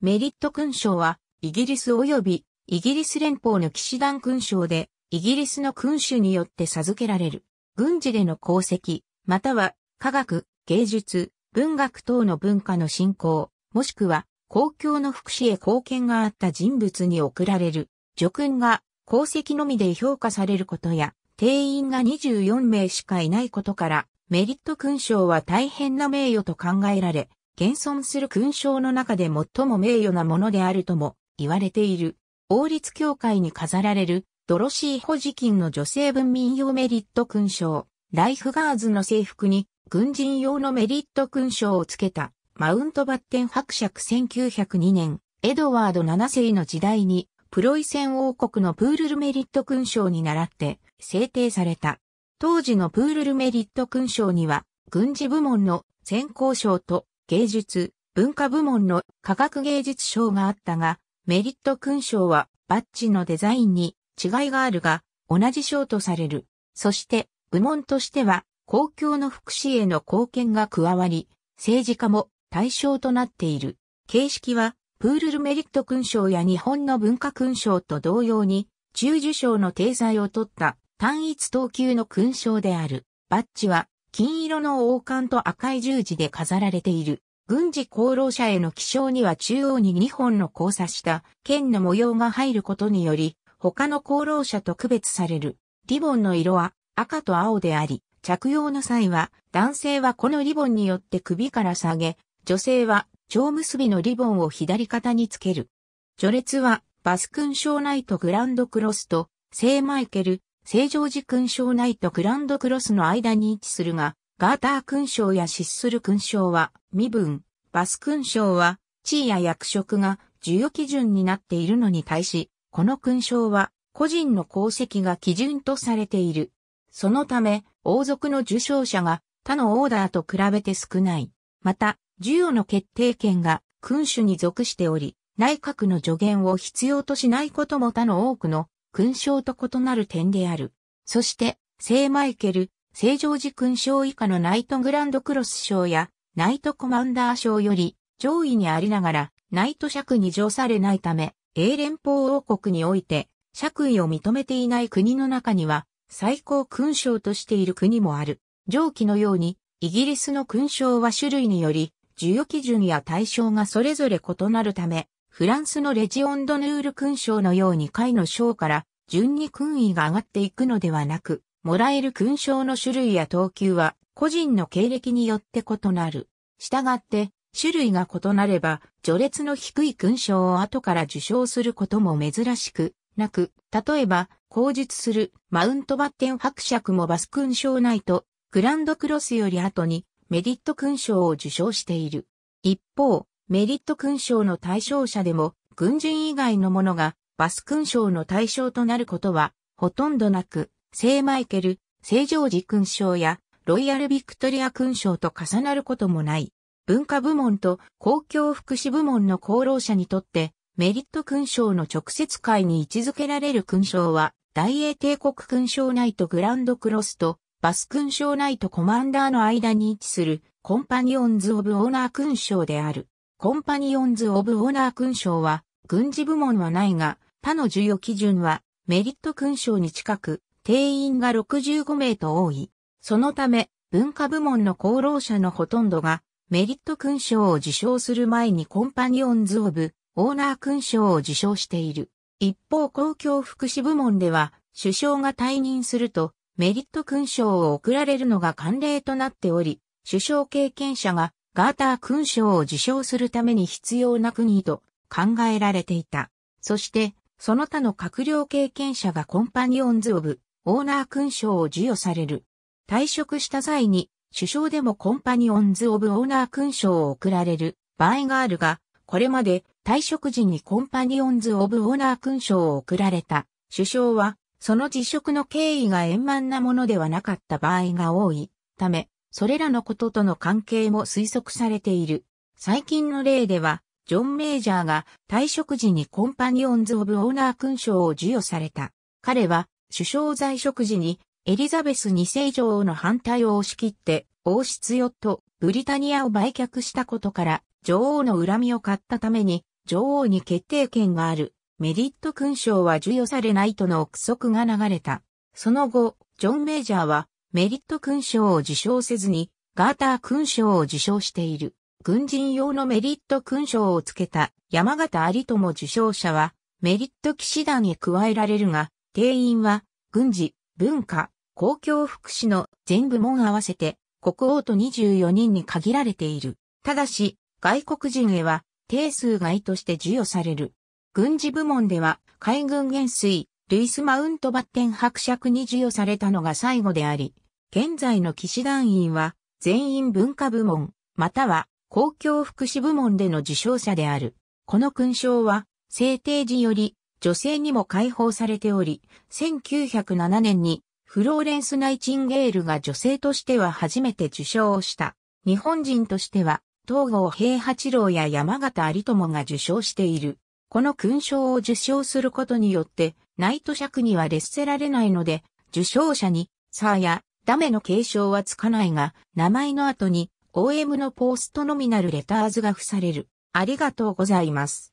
メリット勲章は、イギリス及びイギリス連邦の騎士団勲章で、イギリスの君主によって授けられる。軍事での功績、または科学、芸術、文学等の文化の振興、もしくは公共の福祉へ貢献があった人物に贈られる。叙勲が功績のみで評価されることや、定員が24名しかいないことから、メリット勲章は大変な名誉と考えられ、現存する勲章の中で最も名誉なものであるとも言われている。王立協会に飾られるドロシー・ホジキンの女性文民用メリット勲章、ライフガーズの制服に軍人用のメリット勲章をつけたマウントバッテン伯爵1902年、エドワード7世の時代にプロイセン王国のプールルメリット勲章に倣って制定された。当時のプールルメリット勲章には軍事部門の先行賞と芸術、文化部門の科学芸術賞があったが、メリット勲章はバッジのデザインに違いがあるが、同じ賞とされる。そして、部門としては、公共の福祉への貢献が加わり、政治家も対象となっている。形式は、プールルメリット勲章や日本の文化勲章と同様に、中受賞の定罪を取った単一等級の勲章である。バッジは金色の王冠と赤い十字で飾られている。軍事功労者への記章には中央に2本の交差した剣の模様が入ることにより、他の功労者と区別される。リボンの色は赤と青であり、着用の際は男性はこのリボンによって首から下げ、女性は蝶結びのリボンを左肩につける。序列はバスクンショーナイトグランドクロスと聖マイケル、正常寺勲章内とグランドクロスの間に位置するが、ガーター勲章やシッスル勲章は身分、バス勲章は地位や役職が授与基準になっているのに対し、この勲章は個人の功績が基準とされている。そのため、王族の受賞者が他のオーダーと比べて少ない。また、授与の決定権が君主に属しており、内閣の助言を必要としないことも他の多くの勲章と異なる点である。そして、聖マイケル、聖ジョージ勲章以下のナイトグランドクロス賞や、ナイトコマンダー賞より上位にありながら、ナイト尺に上されないため、英連邦王国において、爵位を認めていない国の中には、最高勲章としている国もある。上記のように、イギリスの勲章は種類により、授与基準や対象がそれぞれ異なるため、フランスのレジオンドヌール勲章のように会の章から順に勲位が上がっていくのではなく、もらえる勲章の種類や等級は個人の経歴によって異なる。したがって、種類が異なれば、序列の低い勲章を後から受賞することも珍しくなく、例えば、口述するマウントバッテン伯爵もバス勲章ないと、グランドクロスより後にメディット勲章を受賞している。一方、メリット勲章の対象者でも、軍人以外のものがバス勲章の対象となることは、ほとんどなく、聖マイケル、聖ジョージ勲章や、ロイヤルビクトリア勲章と重なることもない。文化部門と公共福祉部門の功労者にとって、メリット勲章の直接会に位置づけられる勲章は、大英帝国勲章ナイトグランドクロスと、バス勲章ナイトコマンダーの間に位置する、コンパニオンズ・オブ・オーナー勲章である。コンパニオンズ・オブ・オーナー勲章は、軍事部門はないが、他の授与基準は、メリット勲章に近く、定員が65名と多い。そのため、文化部門の功労者のほとんどが、メリット勲章を受賞する前にコンパニオンズ・オブ・オーナー勲章を受賞している。一方公共福祉部門では、首相が退任すると、メリット勲章を贈られるのが慣例となっており、首相経験者がガーター勲章を受賞するために必要な国と考えられていた。そして、その他の閣僚経験者がコンパニオンズ・オブ・オーナー勲章を授与される。退職した際に、首相でもコンパニオンズ・オブ・オーナー勲章を贈られる場合があるが、これまで退職時にコンパニオンズ・オブ・オーナー勲章を贈られた首相は、その辞職の経緯が円満なものではなかった場合が多いため、それらのこととの関係も推測されている。最近の例では、ジョン・メイジャーが退職時にコンパニオンズ・オブ・オーナー勲章を授与された。彼は首相在職時にエリザベス2世女王の反対を押し切って王室よと、ブリタニアを売却したことから女王の恨みを買ったために女王に決定権があるメリット勲章は授与されないとの憶測が流れた。その後、ジョン・メイジャーはメリット勲章を受章せずに、ガーター勲章を受章している。軍人用のメリット勲章をつけた山形有友受章者は、メリット騎士団へ加えられるが、定員は、軍事、文化、公共福祉の全部門合わせて、国王と24人に限られている。ただし、外国人へは、定数外として授与される。軍事部門では、海軍元帥、ルイス・マウントバッテン伯爵に授与されたのが最後であり、現在の騎士団員は全員文化部門、または公共福祉部門での受賞者である。この勲章は、制定時より女性にも解放されており、1907年にフローレンス・ナイチンゲールが女性としては初めて受賞をした。日本人としては、東郷平八郎や山形有友が受賞している。この勲章を受賞することによって、ナイト尺には列せられないので、受賞者に、サーや、ダメの継承はつかないが、名前の後に、OM のポストノミナルレターズが付される。ありがとうございます。